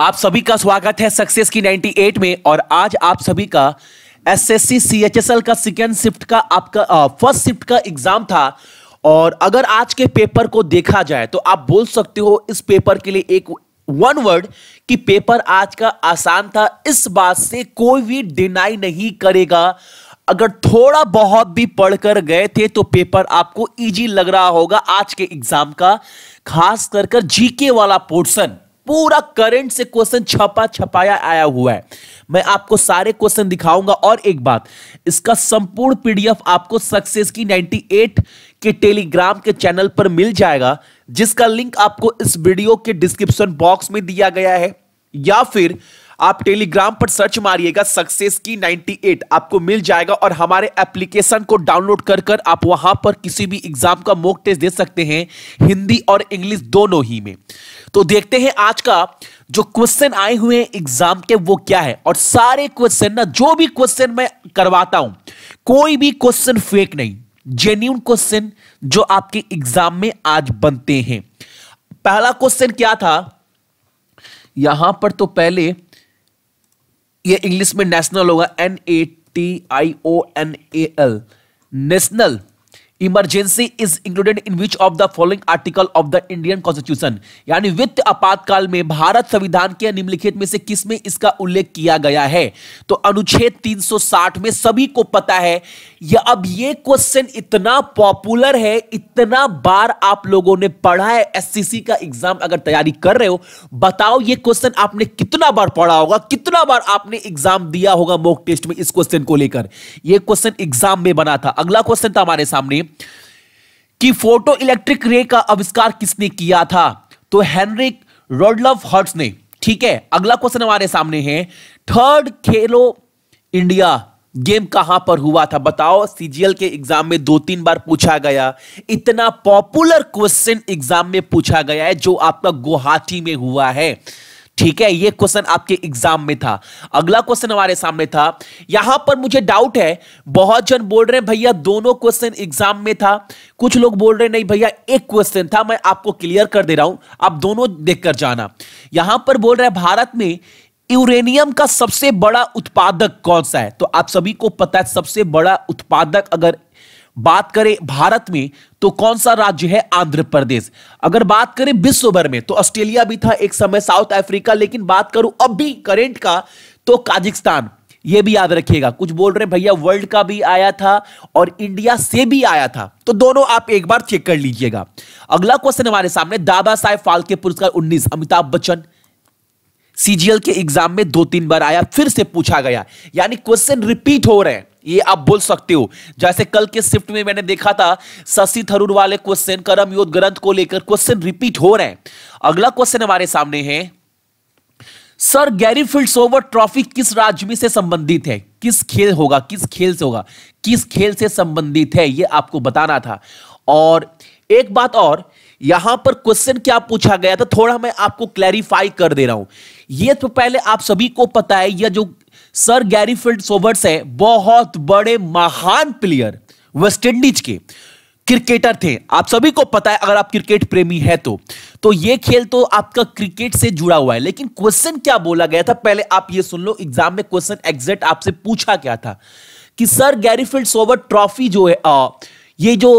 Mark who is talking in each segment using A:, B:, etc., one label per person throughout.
A: आप सभी का स्वागत है सक्सेस की 98 में और आज आप सभी का एसएससी सीएचएसएल का सेकेंड शिफ्ट का आपका फर्स्ट शिफ्ट का एग्जाम था और अगर आज के पेपर को देखा जाए तो आप बोल सकते हो इस पेपर के लिए एक वन वर्ड कि पेपर आज का आसान था इस बात से कोई भी डिनाई नहीं करेगा अगर थोड़ा बहुत भी पढ़कर गए थे तो पेपर आपको इजी लग रहा होगा आज के एग्जाम का खास कर जीके वाला पोर्शन पूरा करंट से क्वेश्चन छपा छपाया आया हुआ है मैं आपको सारे क्वेश्चन दिखाऊंगा और एक बात इसका संपूर्ण पीडीएफ आपको सक्सेस की 98 के टेलीग्राम के चैनल पर मिल जाएगा जिसका लिंक आपको इस वीडियो के डिस्क्रिप्शन बॉक्स में दिया गया है या फिर आप टेलीग्राम पर सर्च मारिएगा सक्सेस की 98 आपको मिल जाएगा और हमारे एप्लीकेशन को डाउनलोड कर कर आप वहां पर किसी भी एग्जाम का मोक टेस्ट दे सकते हैं हिंदी और इंग्लिश दोनों ही में तो देखते हैं आज का जो क्वेश्चन आए हुए हैं एग्जाम के वो क्या है और सारे क्वेश्चन ना जो भी क्वेश्चन मैं करवाता हूं कोई भी क्वेश्चन फेक नहीं जेन्यून क्वेश्चन जो आपके एग्जाम में आज बनते हैं पहला क्वेश्चन क्या था यहां पर तो पहले ये इंग्लिश में नेशनल होगा N A T I O N A L national emergency is included in which of the following article of the Indian constitution यानी वित्त आपातकाल में भारत संविधान के निम्नलिखित में से किस में इसका उल्लेख किया गया है तो अनुच्छेद 360 में सभी को पता है या अब ये क्वेश्चन इतना पॉपुलर है इतना बार आप लोगों ने पढ़ा है एस का एग्जाम अगर तैयारी कर रहे हो बताओ ये क्वेश्चन आपने कितना बार पढ़ा होगा कितना बार आपने एग्जाम दिया होगा मॉक टेस्ट में इस क्वेश्चन को लेकर यह क्वेश्चन एग्जाम में बना था अगला क्वेश्चन था हमारे सामने कि फोटो इलेक्ट्रिक रे का आविष्कार किसने किया था तो हेनरिक रोडलव हर्ट्स ने ठीक है अगला क्वेश्चन हमारे सामने है थर्ड खेलो इंडिया गेम कहां पर हुआ था बताओ सीजीएल के एग्जाम में दो तीन बार पूछा गया इतना पॉपुलर क्वेश्चन एग्जाम में पूछा गया है जो आपका गुवाहाटी में हुआ है ठीक है ये क्वेश्चन आपके एग्जाम में था अगला क्वेश्चन हमारे सामने था यहां पर मुझे डाउट है बहुत जन बोल रहे हैं भैया दोनों क्वेश्चन एग्जाम में था कुछ लोग बोल रहे हैं नहीं भैया एक क्वेश्चन था मैं आपको क्लियर कर दे रहा हूं आप दोनों देखकर जाना यहां पर बोल रहे हैं भारत में यूरेनियम का सबसे बड़ा उत्पादक कौन सा है तो आप सभी को पता है सबसे बड़ा उत्पादक अगर बात करें भारत में तो कौन सा राज्य है आंध्र प्रदेश अगर बात करें विश्व भर में तो ऑस्ट्रेलिया भी था एक समय साउथ अफ्रीका लेकिन बात करूं अब भी करेंट का तो काजिकिस्तान ये भी याद रखिएगा कुछ बोल रहे भैया वर्ल्ड का भी आया था और इंडिया से भी आया था तो दोनों आप एक बार चेक कर लीजिएगा अगला क्वेश्चन हमारे सामने दादा साहेब फालके पुरस्कार उन्नीस अमिताभ बच्चन सीजीएल के एग्जाम में दो तीन बार आया फिर से पूछा गया यानी क्वेश्चन रिपीट हो रहे हैं ये आप बोल सकते हो जैसे कल के शिफ्ट में मैंने देखा था शशि थरूर वाले क्वेश्चन करम योद्ध ग्रंथ को लेकर क्वेश्चन रिपीट हो रहे हैं अगला क्वेश्चन हमारे सामने है सर गैरी फील्ड ओवर ट्रॉफी किस राज्य में से संबंधित है किस खेल होगा किस खेल से होगा किस खेल से संबंधित है ये आपको बताना था और एक बात और यहां पर क्वेश्चन क्या पूछा गया था थोड़ा मैं आपको क्लैरिफाई कर दे रहा हूं ये तो पहले आप सभी को पता है यह जो सर गैरीफील्ड सोबर्स है बहुत बड़े महान प्लेयर वेस्टइंडीज के क्रिकेटर थे आप सभी को पता है अगर आप क्रिकेट प्रेमी है तो तो ये खेल तो आपका क्रिकेट से जुड़ा हुआ है लेकिन क्वेश्चन क्या बोला गया था पहले आप ये सुन लो एग्जाम में क्वेश्चन एग्जैक्ट आपसे पूछा क्या था कि सर गैरीफील्ड सोबर ट्रॉफी जो है आ, ये जो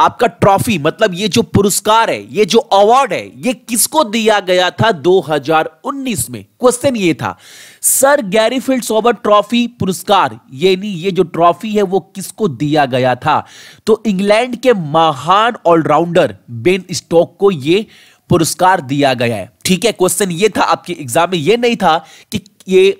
A: आपका ट्रॉफी मतलब ये जो पुरस्कार है ये जो अवार्ड है ये किसको दिया गया था 2019 में क्वेश्चन ये था सर गैरीफील्ड सोबर ट्रॉफी पुरस्कार ये नहीं ये जो ट्रॉफी है वो किसको दिया गया था तो इंग्लैंड के महान ऑलराउंडर बेन स्टोक को ये पुरस्कार दिया गया है ठीक है क्वेश्चन ये था आपके एग्जाम में ये नहीं था कि ये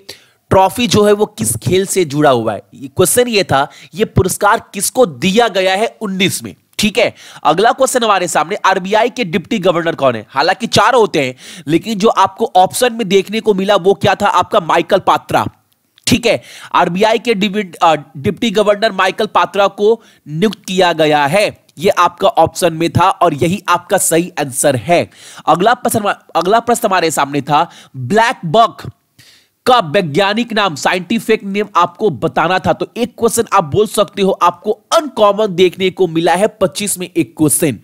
A: ट्रॉफी जो है वो किस खेल से जुड़ा हुआ है क्वेश्चन ये था ये पुरस्कार किसको दिया गया है 19 में ठीक है अगला क्वेश्चन हमारे सामने आरबीआई के डिप्टी गवर्नर कौन है हालांकि चार होते हैं लेकिन जो आपको ऑप्शन में देखने को मिला वो क्या था आपका माइकल पात्रा ठीक है आरबीआई के डिप्टी गवर्नर माइकल पात्रा को नियुक्त किया गया है ये आपका ऑप्शन में था और यही आपका सही आंसर है अगला प्रश्न अगला प्रश्न हमारे सामने था ब्लैक बक का वैज्ञानिक नाम साइंटिफिक नेम आपको बताना था तो एक क्वेश्चन आप बोल सकते हो आपको अनकॉमन देखने को मिला है पच्चीस में एक क्वेश्चन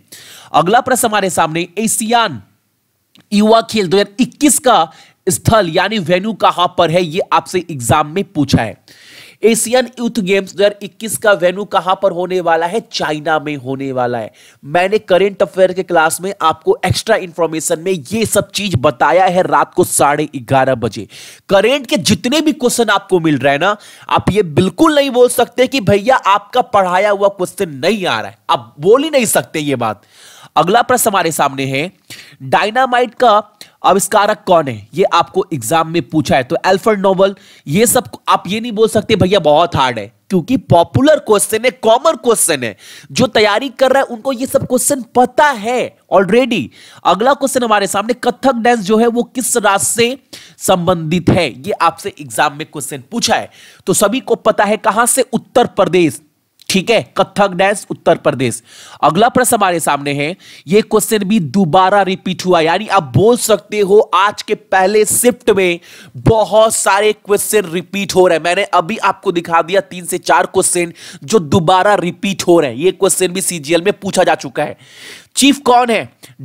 A: अगला प्रश्न हमारे सामने एशियान युवा खेल 2021 का स्थल यानी वेन्यू कहां पर है ये आपसे एग्जाम में पूछा है एशियन यूथ गेम्स 2021 का वेन्यू कहां पर होने वाला है चाइना में होने वाला है मैंने करेंट अफेयर के क्लास में आपको एक्स्ट्रा इंफॉर्मेशन में ये सब चीज बताया है रात को साढ़े ग्यारह बजे करेंट के जितने भी क्वेश्चन आपको मिल रहा है ना आप ये बिल्कुल नहीं बोल सकते कि भैया आपका पढ़ाया हुआ क्वेश्चन नहीं आ रहा है आप बोल ही नहीं सकते ये बात अगला प्रश्न हमारे सामने है डायनामाइट का आविष्कारक कौन है ये आपको एग्जाम में पूछा है तो एल्फर्ड नोबल ये सब आप ये नहीं बोल सकते भैया बहुत हार्ड है क्योंकि पॉपुलर क्वेश्चन है कॉमन क्वेश्चन है जो तैयारी कर रहा है उनको ये सब क्वेश्चन पता है ऑलरेडी अगला क्वेश्चन हमारे सामने कथक डांस जो है वो किस राज से संबंधित है ये आपसे एग्जाम में क्वेश्चन पूछा है तो सभी को पता है कहां से उत्तर प्रदेश ठीक है कथक डांस उत्तर प्रदेश अगला प्रश्न हमारे सामने है ये क्वेश्चन भी दोबारा रिपीट हुआ यानी आप बोल सकते हो आज के पहले शिफ्ट में बहुत सारे क्वेश्चन रिपीट हो रहे हैं मैंने अभी आपको दिखा दिया तीन से चार क्वेश्चन जो दोबारा रिपीट हो रहे हैं ये क्वेश्चन भी सीजीएल में पूछा जा चुका है चीफ कौन है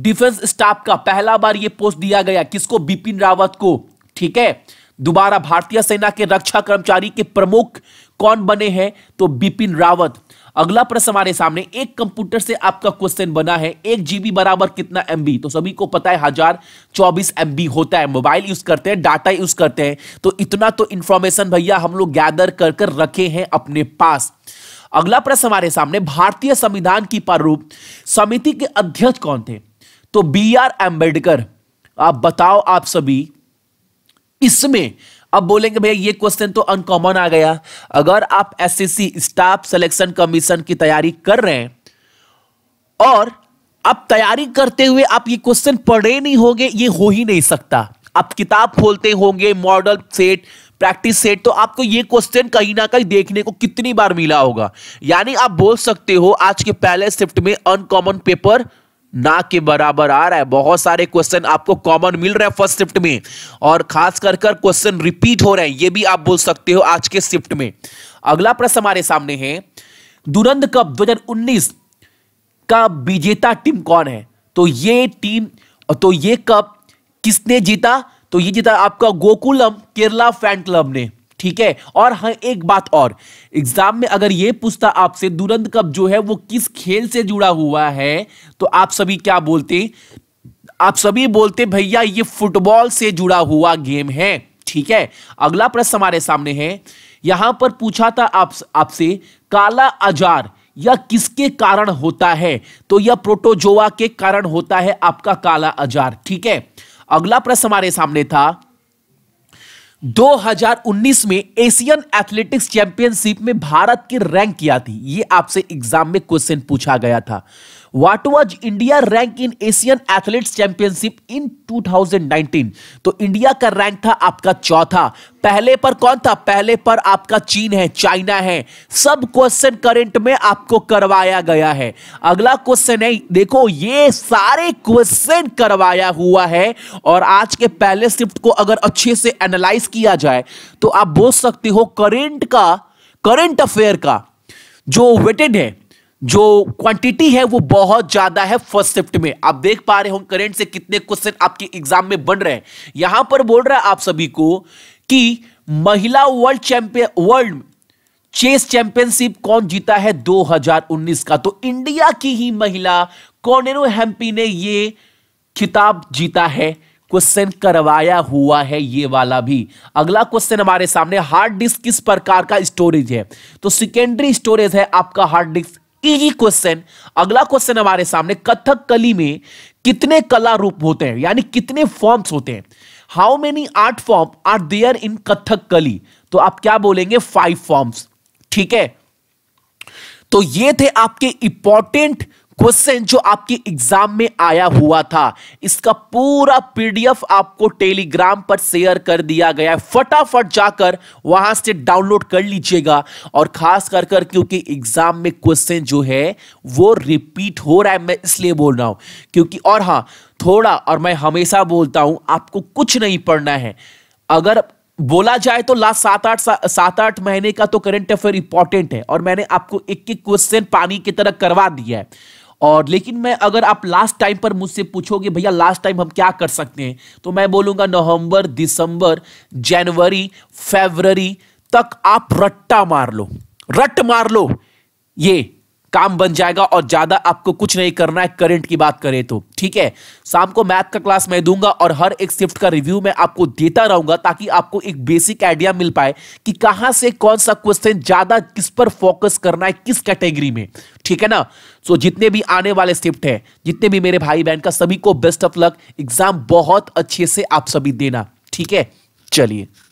A: डिफेंस स्टाफ का पहला बार ये पोस्ट दिया गया किसको बिपिन रावत को ठीक है दोबारा भारतीय सेना के रक्षा कर्मचारी के प्रमुख कौन बने हैं तो बिपिन रावत अगला प्रश्न हमारे सामने एक कंप्यूटर से आपका क्वेश्चन बना है एक जीबी बराबर कितना एमबी तो सभी को पता है हजार चौबीस एमबी होता है मोबाइल यूज करते हैं डाटा यूज करते हैं तो इतना तो इंफॉर्मेशन भैया हम लोग गैदर कर कर रखे हैं अपने पास अगला प्रश्न हमारे सामने भारतीय संविधान की प्रारूप समिति के अध्यक्ष कौन थे तो बी आर अम्बेडकर आप बताओ आप सभी इसमें अब बोलेंगे भैया ये क्वेश्चन तो अनकॉमन आ गया अगर आप एसएससी स्टाफ सिलेक्शन कमीशन की तैयारी कर रहे हैं और आप तैयारी करते हुए आप ये क्वेश्चन पढ़े नहीं होंगे ये हो ही नहीं सकता आप किताब खोलते होंगे मॉडल सेट प्रैक्टिस सेट तो आपको ये क्वेश्चन कहीं ना कहीं देखने को कितनी बार मिला होगा यानी आप बोल सकते हो आज के पहले शिफ्ट में अनकॉमन पेपर ना के बराबर आ रहा है बहुत सारे क्वेश्चन आपको कॉमन मिल रहा है फर्स्ट शिफ्ट में और खास कर कर क्वेश्चन रिपीट हो रहे हैं ये भी आप बोल सकते हो आज के शिफ्ट में अगला प्रश्न हमारे सामने है दुरंध कप 2019 का विजेता टीम कौन है तो ये टीम तो ये कप किसने जीता तो ये जीता आपका गोकुलम केरला फैन क्लब ने ठीक है और हाँ एक बात और एग्जाम में अगर ये पूछता आपसे दुरंत कप जो है वो किस खेल से जुड़ा हुआ है तो आप सभी क्या बोलते आप सभी बोलते भैया ये फुटबॉल से जुड़ा हुआ गेम है ठीक है अगला प्रश्न हमारे सामने है यहां पर पूछा था आप आपसे काला आजार यह किसके कारण होता है तो यह प्रोटोजोआ के कारण होता है आपका काला आजार ठीक है अगला प्रश्न हमारे सामने था 2019 में एशियन एथलेटिक्स चैंपियनशिप में भारत की रैंक क्या थी ये आपसे एग्जाम में क्वेश्चन पूछा गया था what was India rank in Asian athletics championship in 2019 तो इंडिया का रैंक था आपका चौथा पहले पर कौन था पहले पर आपका चीन है चाइना है सब क्वेश्चन करंट में आपको करवाया गया है अगला क्वेश्चन है देखो ये सारे क्वेश्चन करवाया हुआ है और आज के पहले शिफ्ट को अगर अच्छे से एनालाइज किया जाए तो आप बोल सकते हो करेंट का करेंट अफेयर का जो वेटेड है जो क्वांटिटी है वो बहुत ज्यादा है फर्स्ट शिफ्ट में आप देख पा रहे हो करेंट से कितने क्वेश्चन आपके एग्जाम में बन रहे हैं यहां पर बोल रहा है आप सभी को कि महिला world champion world chess championship कौन जीता है 2019 का तो इंडिया की ही महिला कॉनेरो हेम्पी ने ये खिताब जीता है क्वेश्चन करवाया हुआ है ये वाला भी अगला क्वेश्चन हमारे सामने हार्ड डिस्क किस प्रकार का स्टोरेज है तो सेकेंडरी स्टोरेज है आपका हार्ड डिस्क इजी क्वेश्चन अगला क्वेश्चन हमारे सामने कथक कली में कितने कला रूप होते हैं यानी कितने फॉर्म्स होते हैं how many art form are there in Kathakali तो आप क्या बोलेंगे फाइव फॉर्म्स ठीक है तो ये थे आपके इंपॉर्टेंट क्वेश्चन जो आपके एग्जाम में आया हुआ था इसका पूरा पीडीएफ आपको टेलीग्राम पर शेयर कर दिया गया है फटाफट जाकर वहां से डाउनलोड कर लीजिएगा और खास कर कर क्योंकि एग्जाम में क्वेश्चन जो है वो रिपीट हो रहा है मैं इसलिए बोल रहा हूं क्योंकि और हाँ थोड़ा और मैं हमेशा बोलता हूं आपको कुछ नहीं पढ़ना है अगर बोला जाए तो लास्ट सात आठ सात आठ महीने का तो करंट अफेयर इंपॉर्टेंट है और मैंने आपको एक एक क्वेश्चन पानी की तरह करवा दिया है और लेकिन मैं अगर आप लास्ट टाइम पर मुझसे पूछोगे भैया लास्ट टाइम हम क्या कर सकते हैं तो मैं बोलूंगा नवंबर दिसंबर जनवरी फेबररी तक आप रट्टा मार लो रट मार लो ये काम बन जाएगा और ज्यादा आपको कुछ नहीं करना है करंट की बात करें तो ठीक है शाम को मैथ का क्लास मैं दूंगा और हर एक शिफ्ट का रिव्यू मैं आपको देता रहूंगा ताकि आपको एक बेसिक आइडिया मिल पाए कि कहां से कौन सा क्वेश्चन ज्यादा किस पर फोकस करना है किस कैटेगरी में ठीक है ना सो so, जितने भी आने वाले शिफ्ट है जितने भी मेरे भाई बहन का सभी को बेस्ट ऑफ लक एग्जाम बहुत अच्छे से आप सभी देना ठीक है चलिए